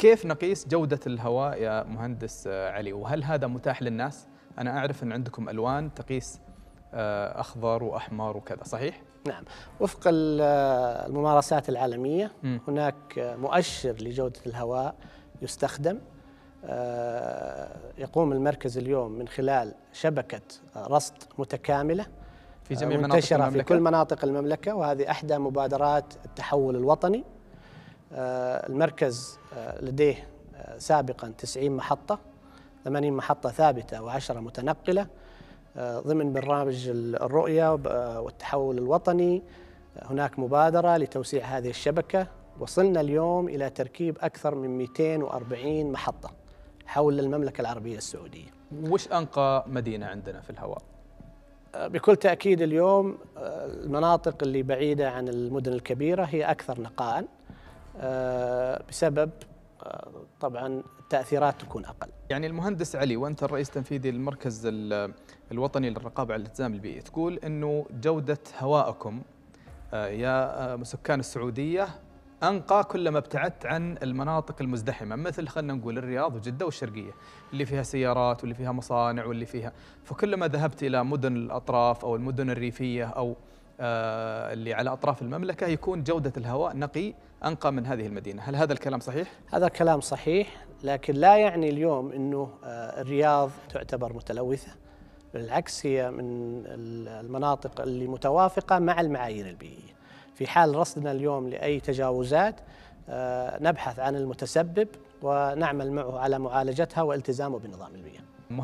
كيف نقيس جودة الهواء يا مهندس آه، علي وهل هذا متاح للناس؟ أنا أعرف أن عندكم ألوان تقيس آه، أخضر وأحمر وكذا صحيح؟ نعم وفق آه، الممارسات العالمية م. هناك مؤشر لجودة الهواء يستخدم يقوم المركز اليوم من خلال شبكة رصد متكاملة في جميع مناطق المملكة في كل مناطق المملكة وهذه أحدى مبادرات التحول الوطني آه، المركز آه، لديه آه، سابقا 90 محطة 80 محطة ثابتة و10 متنقلة ضمن برنامج الرؤية والتحول الوطني هناك مبادرة لتوسيع هذه الشبكة وصلنا اليوم إلى تركيب أكثر من 240 محطة حول المملكة العربية السعودية وش أنقى مدينة عندنا في الهواء؟ بكل تأكيد اليوم المناطق اللي بعيدة عن المدن الكبيرة هي أكثر نقاءً آه، بسبب آه، طبعا التاثيرات تكون اقل. يعني المهندس علي وانت الرئيس التنفيذي للمركز الوطني للرقابه على الالتزام البيئي تقول انه جوده هوائكم آه، يا سكان السعوديه انقى كلما ابتعدت عن المناطق المزدحمه مثل خلينا نقول الرياض وجده والشرقيه اللي فيها سيارات واللي فيها مصانع واللي فيها فكلما ذهبت الى مدن الاطراف او المدن الريفيه او آه، اللي على أطراف المملكة يكون جودة الهواء نقي أنقى من هذه المدينة هل هذا الكلام صحيح؟ هذا كلام صحيح لكن لا يعني اليوم أنه آه، الرياض تعتبر متلوثة بالعكس هي من المناطق اللي متوافقة مع المعايير البيئية في حال رصدنا اليوم لأي تجاوزات آه، نبحث عن المتسبب ونعمل معه على معالجتها والتزامه بنظام البيئة